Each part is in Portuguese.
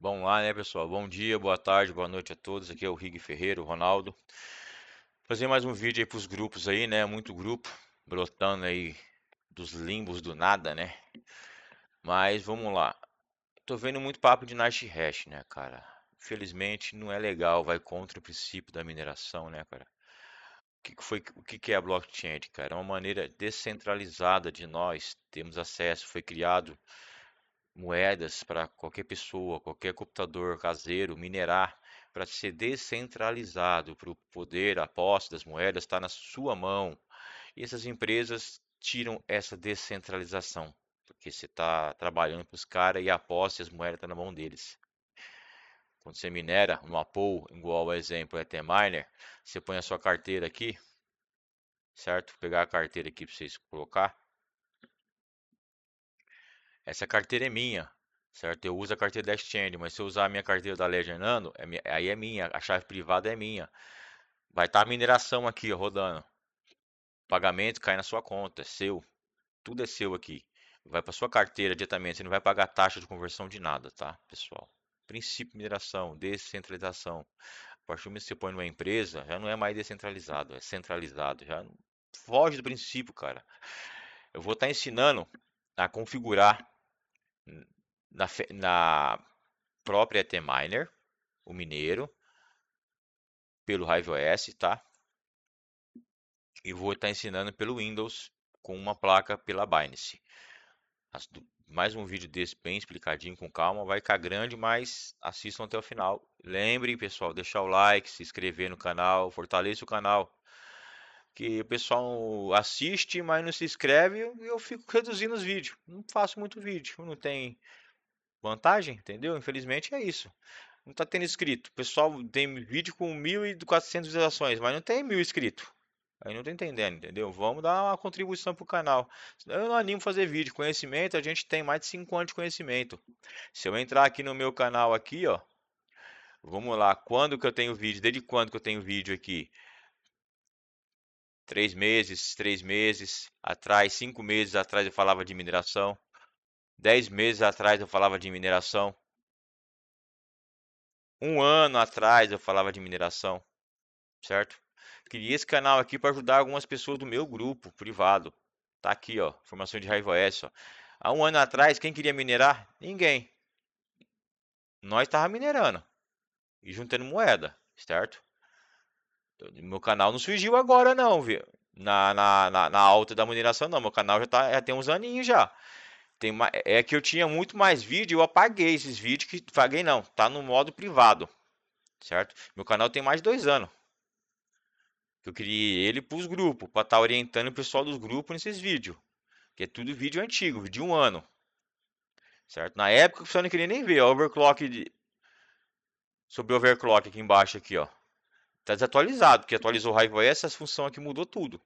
Vamos lá, né, pessoal? Bom dia, boa tarde, boa noite a todos. Aqui é o Rig Ferreira, o Ronaldo. Fazer mais um vídeo aí pros grupos aí, né? Muito grupo brotando aí dos limbos do nada, né? Mas vamos lá. Tô vendo muito papo de Nash Hash, né, cara? Felizmente não é legal, vai contra o princípio da mineração, né, cara? O que, foi, o que é a blockchain, cara? É uma maneira descentralizada de nós termos acesso, foi criado moedas para qualquer pessoa, qualquer computador caseiro minerar, para ser descentralizado, para o poder, a posse das moedas estar tá na sua mão. E essas empresas tiram essa descentralização, porque você está trabalhando para os caras e a posse, as moedas estão tá na mão deles. Quando você minera uma pool, igual o exemplo é T-Miner, você põe a sua carteira aqui, certo? Vou pegar a carteira aqui para vocês colocar essa carteira é minha, certo? Eu uso a carteira da Exchange, mas se eu usar a minha carteira da Ledger Nano, é minha, aí é minha, a chave privada é minha. Vai estar tá a mineração aqui rodando. pagamento cai na sua conta, é seu. Tudo é seu aqui. Vai para sua carteira diretamente, você não vai pagar taxa de conversão de nada, tá, pessoal? Princípio de mineração, descentralização. A partir do momento que você põe numa empresa, já não é mais descentralizado, é centralizado. Já foge do princípio, cara. Eu vou estar tá ensinando a configurar na, na própria T-Miner, o mineiro, pelo RiveOS, tá? E vou estar tá ensinando pelo Windows com uma placa pela Binance. As, mais um vídeo desse bem explicadinho, com calma. Vai ficar grande, mas assistam até o final. Lembrem, pessoal, deixar o like, se inscrever no canal, fortaleça o canal que o pessoal assiste, mas não se inscreve, eu fico reduzindo os vídeos. Não faço muito vídeo, não tem vantagem, entendeu? Infelizmente é isso. Não tá tendo inscrito. O pessoal tem vídeo com 1.400 visualizações, mas não tem mil inscritos. Aí não tô entendendo, entendeu? Vamos dar uma contribuição pro canal. Eu não animo fazer vídeo. Conhecimento, a gente tem mais de 5 anos de conhecimento. Se eu entrar aqui no meu canal aqui, ó. Vamos lá, quando que eu tenho vídeo? Desde quando que eu tenho vídeo aqui? três meses, três meses atrás, cinco meses atrás eu falava de mineração, dez meses atrás eu falava de mineração, um ano atrás eu falava de mineração, certo? Criei esse canal aqui para ajudar algumas pessoas do meu grupo privado. Tá aqui, ó, formação de raiva S, ó. Há um ano atrás, quem queria minerar? Ninguém. Nós tava minerando e juntando moeda, certo? Meu canal não surgiu agora, não, viu? Na, na, na, na, alta da mineração, não. Meu canal já, tá, já é, tem uns aninhos já. Tem uma, é, é que eu tinha muito mais vídeo, eu apaguei esses vídeos que paguei não, tá no modo privado, certo? Meu canal tem mais de dois anos. Eu criei ele para os grupos, para estar tá orientando o pessoal dos grupos nesses vídeos. Que é tudo vídeo antigo, de um ano. Certo? Na época o pessoal não queria nem ver, ó, overclock de... Sobre overclock aqui embaixo aqui, ó. Tá desatualizado, porque atualizou o HiveOS, essa função aqui mudou tudo,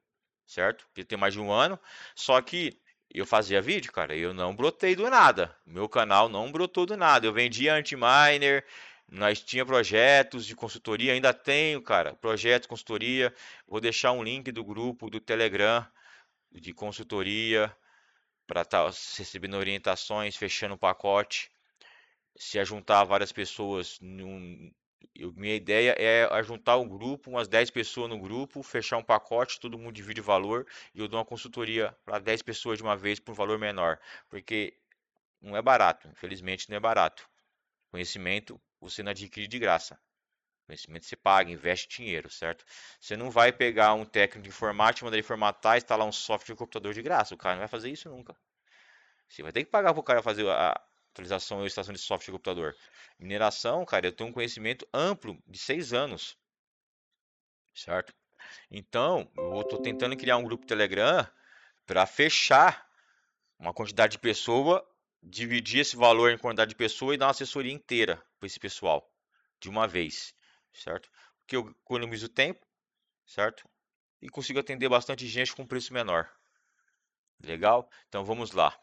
certo? Porque tem mais de um ano. Só que eu fazia vídeo, cara, eu não brotei do nada. Meu canal não brotou do nada. Eu vendia anti-miner, nós tinha projetos de consultoria, ainda tenho, cara, projeto consultoria. Vou deixar um link do grupo do Telegram de consultoria para estar tá recebendo orientações, fechando o pacote. Se juntar várias pessoas num, eu, minha ideia é juntar um grupo, umas 10 pessoas no grupo, fechar um pacote, todo mundo divide o valor e eu dou uma consultoria para 10 pessoas de uma vez por um valor menor. Porque não é barato, infelizmente não é barato. Conhecimento você não adquire de graça. Conhecimento você paga, investe dinheiro, certo? Você não vai pegar um técnico de informática, mandar ele formatar, instalar um software computador de graça. O cara não vai fazer isso nunca. Você vai ter que pagar para o cara fazer a, atualização e estação de software de computador. Mineração, cara, eu tenho um conhecimento amplo de seis anos, certo? Então, eu estou tentando criar um grupo Telegram para fechar uma quantidade de pessoa, dividir esse valor em quantidade de pessoa e dar uma assessoria inteira para esse pessoal de uma vez, certo? Porque eu economizo tempo, certo? E consigo atender bastante gente com preço menor. Legal? Então vamos lá.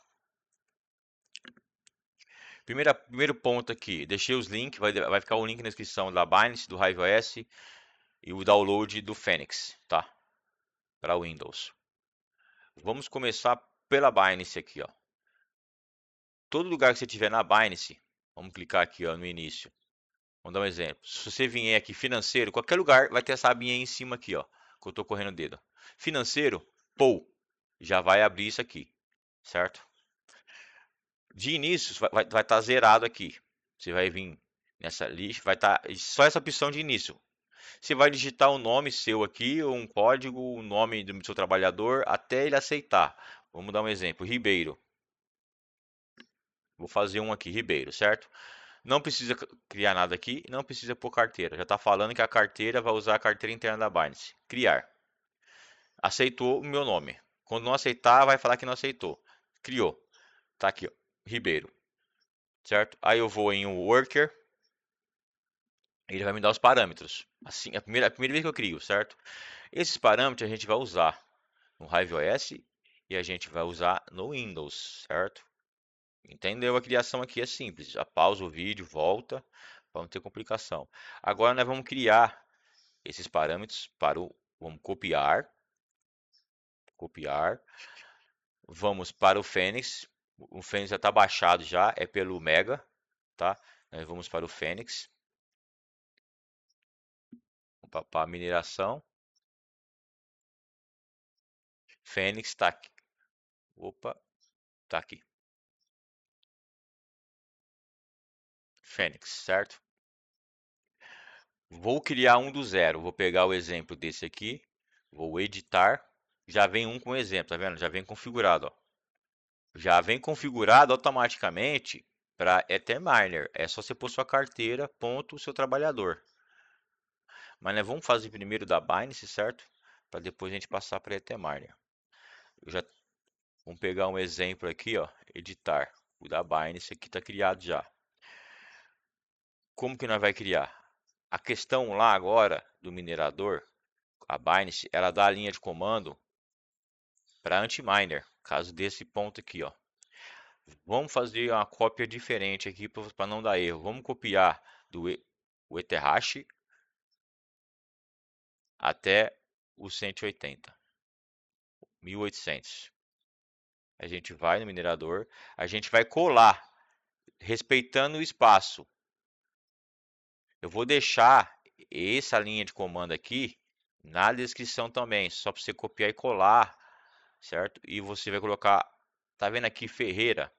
Primeira, primeiro ponto aqui, deixei os links, vai, vai ficar o link na descrição da Binance, do HiveOS e o download do Fênix, tá? Para Windows. Vamos começar pela Binance aqui, ó. Todo lugar que você tiver na Binance, vamos clicar aqui ó, no início. Vamos dar um exemplo. Se você vier aqui financeiro, qualquer lugar vai ter essa abinha aí em cima aqui, ó, que eu estou correndo o dedo. Financeiro, pou, já vai abrir isso aqui, certo? de início vai, vai, estar tá zerado aqui. Você vai vir nessa lista, vai tá, estar só essa opção de início. Você vai digitar o um nome seu aqui, ou um código, o um nome do seu trabalhador, até ele aceitar. Vamos dar um exemplo, Ribeiro. Vou fazer um aqui, Ribeiro, certo? Não precisa criar nada aqui, não precisa pôr carteira. Já está falando que a carteira vai usar a carteira interna da Binance. Criar. Aceitou o meu nome. Quando não aceitar, vai falar que não aceitou. Criou. Tá aqui, ó. Ribeiro, certo? Aí eu vou em um worker, ele vai me dar os parâmetros. Assim, a primeira, a primeira vez que eu crio, certo? Esses parâmetros a gente vai usar no OS e a gente vai usar no Windows, certo? Entendeu? A criação aqui é simples. Já pausa o vídeo, volta, para não ter complicação. Agora nós vamos criar esses parâmetros para o... Vamos copiar. Copiar. Vamos para o Fênix. O Fênix já está baixado já, é pelo Mega, tá? Nós vamos para o Fênix. Para mineração. Fênix está aqui. Opa, está aqui. Fênix, certo? Vou criar um do zero. Vou pegar o exemplo desse aqui. Vou editar. Já vem um com exemplo, tá vendo? Já vem configurado, ó já vem configurado automaticamente para Etherminer. É, é só você pôr sua carteira, ponto, o seu trabalhador. Mas né, vamos fazer primeiro da Binance, certo? Para depois a gente passar para Etherminer. Eu já... Vamos pegar um exemplo aqui, ó, editar. O da Binance aqui está criado já. Como que nós vai criar? A questão lá agora do minerador, a Binance, ela dá a linha de comando para anti-miner caso desse ponto aqui, ó. Vamos fazer uma cópia diferente aqui para não dar erro. Vamos copiar do e, o Etherhash até o 180, 1800. A gente vai no minerador, a gente vai colar, respeitando o espaço. Eu vou deixar essa linha de comando aqui na descrição também, só para você copiar e colar certo? E você vai colocar, tá vendo aqui Ferreira?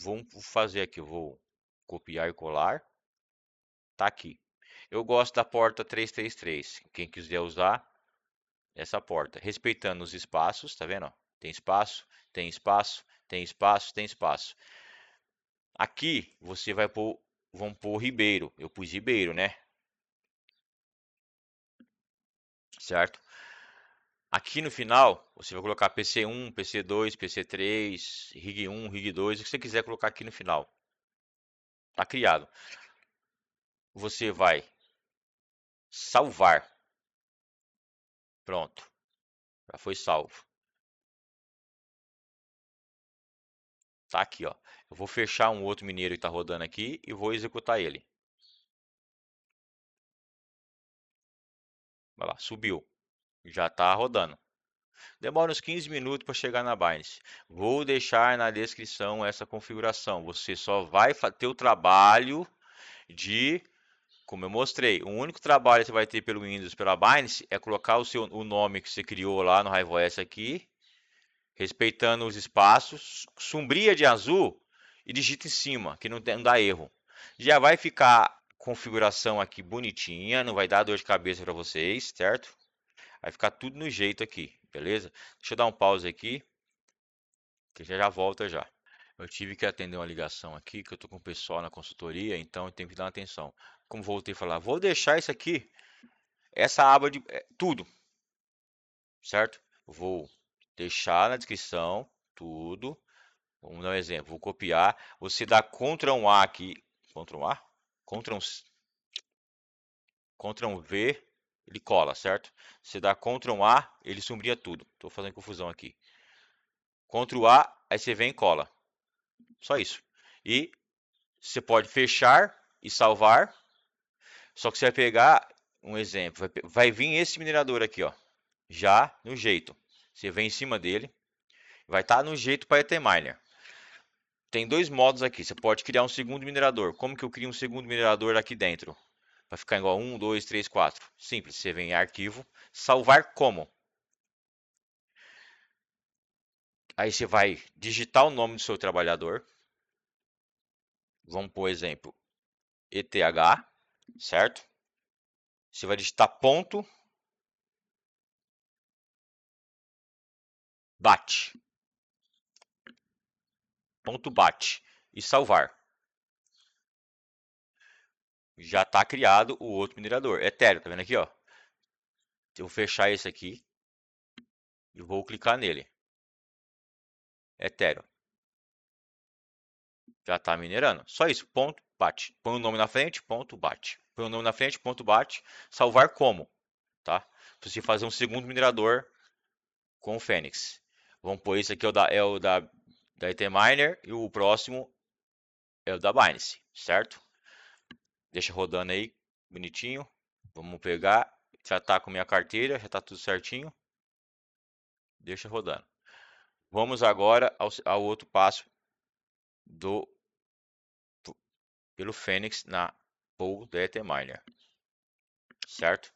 Vamos fazer aqui, vou copiar e colar. Tá aqui. Eu gosto da porta 333. Quem quiser usar essa porta, respeitando os espaços, tá vendo? Tem espaço, tem espaço, tem espaço, tem espaço. Aqui você vai pôr, vão pôr Ribeiro. Eu pus Ribeiro, né? Certo? Aqui no final, você vai colocar PC1, PC2, PC3, RIG1, RIG2, o que você quiser colocar aqui no final. Está criado. Você vai salvar. Pronto. Já foi salvo. Tá aqui, ó. Eu vou fechar um outro mineiro que está rodando aqui e vou executar ele. Vai lá, subiu. Já está rodando. Demora uns 15 minutos para chegar na Binance. Vou deixar na descrição essa configuração. Você só vai ter o trabalho de, como eu mostrei, o único trabalho que você vai ter pelo Windows pela Binance é colocar o seu o nome que você criou lá no HiveOS aqui, respeitando os espaços, sombria de azul e digita em cima, que não, não dá erro. Já vai ficar configuração aqui bonitinha, não vai dar dor de cabeça para vocês, certo? Vai ficar tudo no jeito aqui, beleza? Deixa eu dar um pause aqui, que já já volta já. Eu tive que atender uma ligação aqui, que eu tô com o pessoal na consultoria, então eu tenho que dar uma atenção. Como voltei a falar, vou deixar isso aqui, essa aba de é, tudo, certo? Vou deixar na descrição tudo. Vamos dar um exemplo, vou copiar. Você dá Ctrl um A aqui, Ctrl um A? Ctrl um, Ctrl V, ele cola, certo? Você dá Ctrl um A, ele sombria tudo. Estou fazendo confusão aqui. Ctrl A, aí você vem e cola. Só isso. E você pode fechar e salvar. Só que você vai pegar um exemplo. Vai, vai vir esse minerador aqui, ó. Já no jeito. Você vem em cima dele. Vai estar tá no jeito para ETMiner. Tem dois modos aqui. Você pode criar um segundo minerador. Como que eu crio um segundo minerador aqui dentro? Vai ficar igual 1, 2, 3, 4. Simples, você vem em arquivo, salvar como. Aí você vai digitar o nome do seu trabalhador. Vamos por exemplo, ETH, certo? Você vai digitar ponto bate. Ponto bate e salvar já está criado o outro minerador. É Ethereum, tá vendo aqui, ó? Eu vou fechar esse aqui e vou clicar nele. Ethereum. Já está minerando. Só isso, ponto, bate. Põe o nome na frente, ponto, bate. Põe o nome na frente, ponto, bate. Salvar como, tá? Se você fazer um segundo minerador com o Fênix. Vamos pôr esse aqui é o da, é da, da e o próximo é o da Binance, certo? Deixa rodando aí, bonitinho. Vamos pegar, já tá com minha carteira, já tá tudo certinho. Deixa rodando. Vamos agora ao, ao outro passo do pelo Fênix na Pool da Etherminer, certo?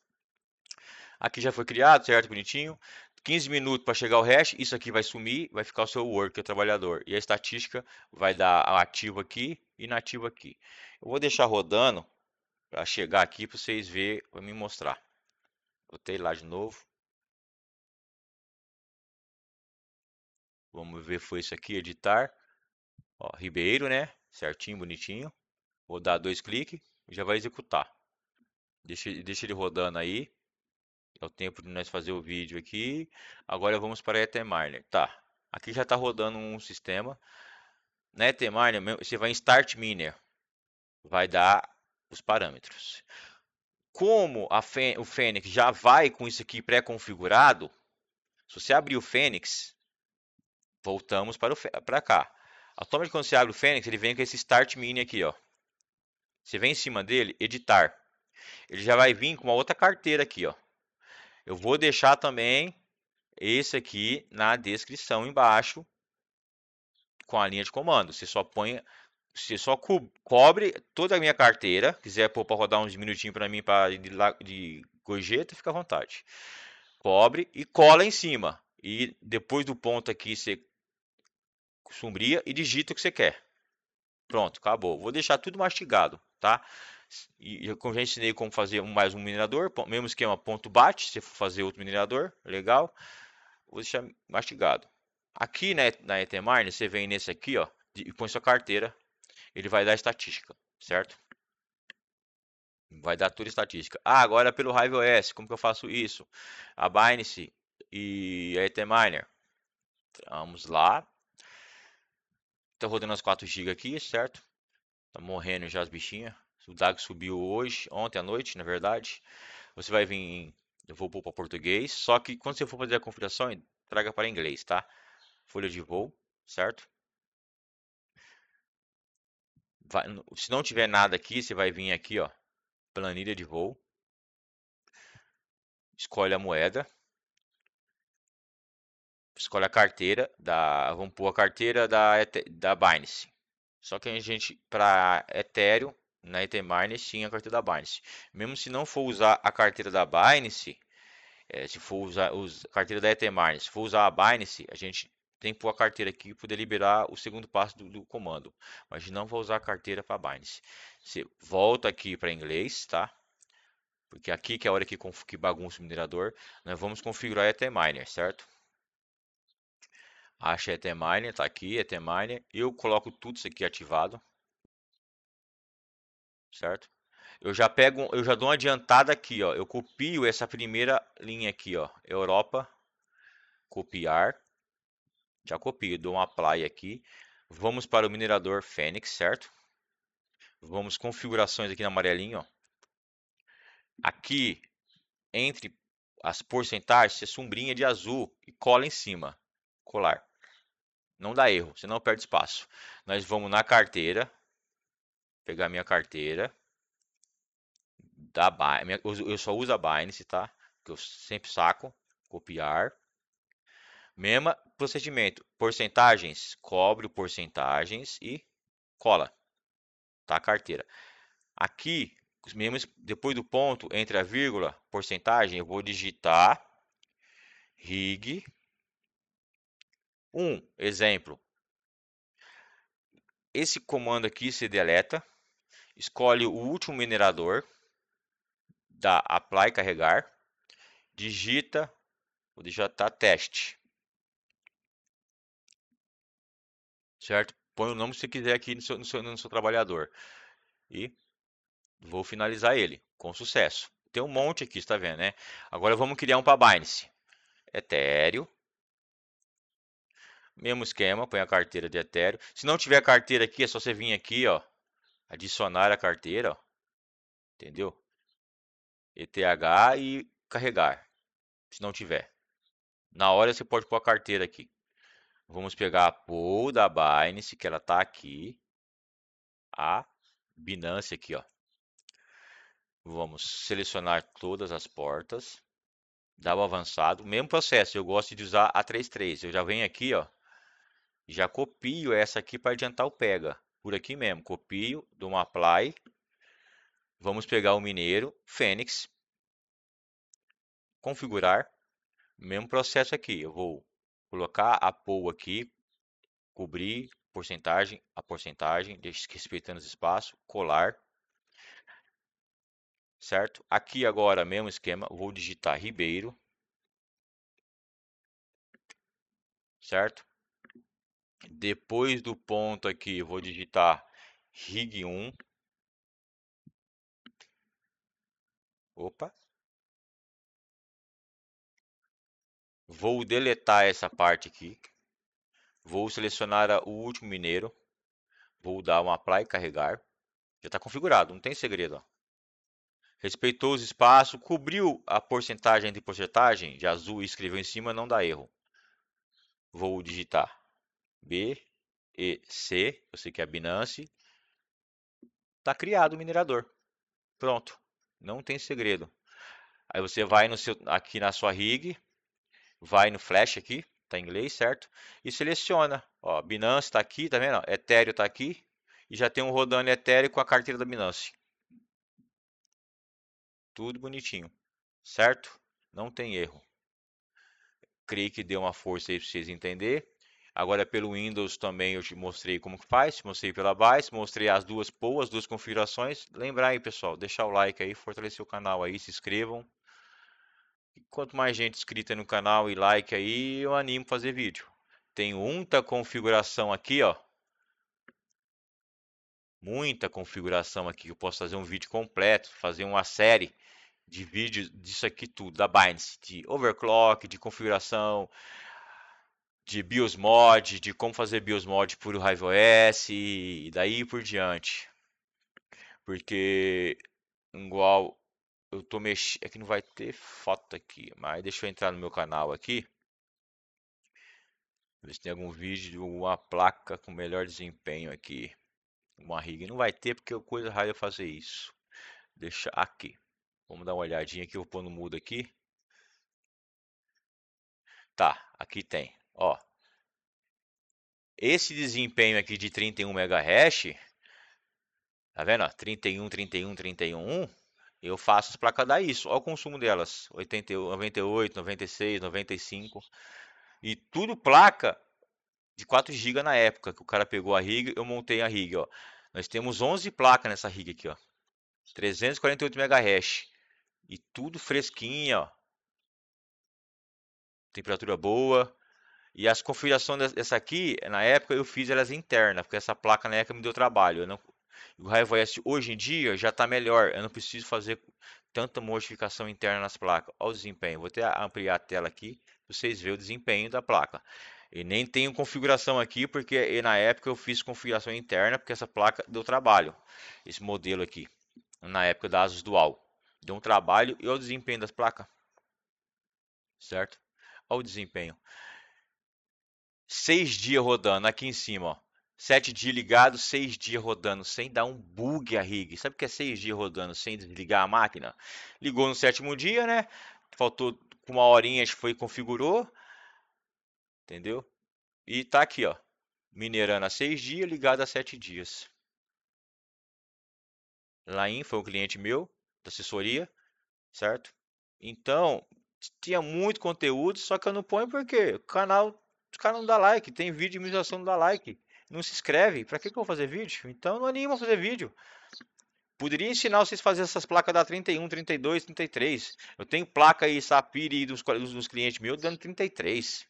Aqui já foi criado, certo? Bonitinho. 15 minutos para chegar ao hash, isso aqui vai sumir, vai ficar o seu work, o trabalhador. E a estatística vai dar ativo aqui e inativo aqui. Eu vou deixar rodando para chegar aqui para vocês verem, para me mostrar. Botei lá de novo. Vamos ver, foi isso aqui, editar. Ó, Ribeiro, né? Certinho, bonitinho. Vou dar dois cliques e já vai executar. Deixa, deixa ele rodando aí. É o tempo de nós fazer o vídeo aqui. Agora vamos para a Etherminer. Tá. Aqui já está rodando um sistema. Na Etherminer, você vai em Start Miner. Vai dar os parâmetros. Como o Fênix já vai com isso aqui pré-configurado, se você abrir o Fênix, voltamos para, para cá. Automaticamente quando você abre o Fênix, ele vem com esse Start Mini aqui, ó. Você vem em cima dele, editar. Ele já vai vir com uma outra carteira aqui, ó. Eu vou deixar também esse aqui na descrição embaixo com a linha de comando. Você só põe, você só co cobre toda a minha carteira. Quiser pôr para rodar uns minutinhos para mim para de, de gorjeta, fica à vontade. Cobre e cola em cima. E depois do ponto aqui você sombria e digita o que você quer. Pronto, acabou. Vou deixar tudo mastigado, tá? E eu já ensinei como fazer mais um minerador, mesmo esquema ponto bate, se for fazer outro minerador, legal. Vou deixar mastigado. Aqui né, na, na Ethermine, você vem nesse aqui, ó, e põe sua carteira, ele vai dar estatística, certo? Vai dar toda estatística. Ah, agora é pelo OS como que eu faço isso? A Binance e a Etherminer. Vamos lá. Estou rodando as 4 GB aqui, certo? Tá morrendo já as bichinhas o DAX subiu hoje, ontem à noite, na verdade, você vai vir, em, eu vou pôr para português, só que quando você for fazer a configuração, traga para inglês, tá? Folha de voo, certo? Vai, se não tiver nada aqui, você vai vir aqui, ó, planilha de voo, escolhe a moeda, escolhe a carteira da, vamos pôr a carteira da, da Binance. Só que a gente, para Ethereum, na Ether tinha a carteira da Binance. Mesmo se não for usar a carteira da Binance, é, se for usar a carteira da Ether se for usar a Binance, a gente tem que pôr a carteira aqui para liberar o segundo passo do, do, comando. Mas não vou usar a carteira para Binance. Você volta aqui para inglês, tá? Porque aqui que é a hora que, que bagunça o minerador. Nós vamos configurar a Etherminer, certo? Acha Etherminer, tá aqui, Etherminer. Eu coloco tudo isso aqui ativado certo? Eu já pego, eu já dou uma adiantada aqui, ó. Eu copio essa primeira linha aqui, ó. Europa, copiar. Já copio, dou uma apply aqui. Vamos para o minerador Fênix, certo? Vamos configurações aqui na amarelinha, ó. Aqui, entre as porcentagens, você sombrinha de azul e cola em cima. Colar. Não dá erro, você não perde espaço. Nós vamos na carteira, pegar minha carteira da Binance. Eu só uso a Binance, tá? Que eu sempre saco, copiar. Mesmo procedimento, porcentagens, cobre porcentagens e cola, tá? Carteira. Aqui, os mesmos, depois do ponto, entre a vírgula, porcentagem, eu vou digitar rig 1, um, exemplo. Esse comando aqui se deleta, Escolhe o último minerador, dá apply carregar, digita o digitar teste. Certo? Põe o nome que você quiser aqui no seu, no seu, no seu trabalhador. E vou finalizar ele com sucesso. Tem um monte aqui, está vendo, né? Agora vamos criar um para Binance. Ethereum. Mesmo esquema, põe a carteira de Ethereum. Se não tiver carteira aqui, é só você vir aqui, ó, adicionar a carteira, ó, entendeu? ETH e carregar, se não tiver. Na hora você pode pôr a carteira aqui. Vamos pegar a pool da Binance, que ela está aqui. A Binance aqui, ó. Vamos selecionar todas as portas. Dá o avançado. Mesmo processo, eu gosto de usar a 33. Eu já venho aqui, ó. Já copio essa aqui para adiantar o pega por aqui mesmo. Copio, dou um apply. Vamos pegar o mineiro, Fênix. Configurar. Mesmo processo aqui. Eu vou colocar a POU aqui. Cobrir porcentagem a porcentagem, respeitando os espaços. Colar. Certo? Aqui agora, mesmo esquema. Vou digitar Ribeiro. Certo? Depois do ponto aqui, vou digitar rig 1. Opa. Vou deletar essa parte aqui. Vou selecionar o último mineiro. Vou dar um apply e carregar. Já está configurado, não tem segredo. Ó. Respeitou os espaços, cobriu a porcentagem de porcentagem de azul e escreveu em cima, não dá erro. Vou digitar BEC, E, C. que é a Binance, está criado o minerador. Pronto, não tem segredo. Aí você vai no seu, aqui na sua rig, vai no flash aqui, tá em inglês, certo? E seleciona, ó, Binance está aqui, tá vendo? Ethereum está aqui e já tem um rodando Ethereum com a carteira da Binance. Tudo bonitinho, certo? Não tem erro. Creio que deu uma força aí para vocês entenderem. Agora pelo Windows também eu te mostrei como que faz, te mostrei pela base, mostrei as duas boas, duas configurações. Lembrar aí, pessoal, deixar o like aí, fortalecer o canal aí, se inscrevam. Quanto mais gente inscrita no canal e like aí, eu animo a fazer vídeo. Tem muita configuração aqui, ó. Muita configuração aqui. Eu posso fazer um vídeo completo, fazer uma série de vídeos disso aqui tudo, da Binance, de overclock, de configuração, de bios mod, de como fazer bios mod por RaivoS e daí por diante. Porque igual eu tô mexendo, é que não vai ter foto aqui, mas deixa eu entrar no meu canal aqui. Ver se tem algum vídeo de uma placa com melhor desempenho aqui. Uma rig não vai ter porque é coisa rara fazer isso. Deixa aqui. Vamos dar uma olhadinha aqui, eu vou pôr no mudo aqui. Tá, aqui tem. Ó, esse desempenho aqui de 31 MHz, tá vendo? Ó, 31, 31, 31, eu faço as placas dar isso. Olha o consumo delas, 80, 98, 96, 95. E tudo placa de 4 GB na época que o cara pegou a rig, eu montei a rig, ó. Nós temos 11 placas nessa rig aqui, ó. 348 MHz. E tudo fresquinha, ó. Temperatura boa. E as configurações dessa aqui, na época eu fiz elas internas, porque essa placa na época me deu trabalho. Não... O Raivo S hoje em dia já está melhor, eu não preciso fazer tanta modificação interna nas placas. Olha o desempenho, vou até ampliar a tela aqui para vocês verem o desempenho da placa. E nem tenho configuração aqui, porque na época eu fiz configuração interna, porque essa placa deu trabalho. Esse modelo aqui, na época da Asus Dual. Deu um trabalho e olha o desempenho das placas. Certo? Olha o desempenho seis dias rodando aqui em cima, ó. Sete dias ligado, seis dias rodando, sem dar um bug a rig. Sabe o que é seis dias rodando sem desligar a máquina? Ligou no sétimo dia, né? Faltou uma horinha, foi configurou. Entendeu? E tá aqui, ó. Minerando a seis dias, ligado a sete dias. Laim foi um cliente meu, da assessoria, certo? Então, tinha muito conteúdo, só que eu não ponho porque o canal os caras não dá like, tem vídeo de visualização não dá like. Não se inscreve. Para que, que eu vou fazer vídeo? Então não anima a fazer vídeo. Poderia ensinar vocês a fazer essas placas da 31, 32, 33. Eu tenho placa aí, Sapiri, dos, dos clientes meus, dando 33.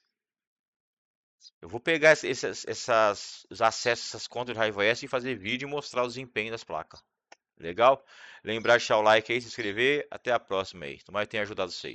Eu vou pegar esses, essas, acessos, essas contas do S e fazer vídeo e mostrar o desempenho das placas. Legal? Lembrar de deixar o like aí, se inscrever. Até a próxima aí. Tomara que tenha ajudado vocês.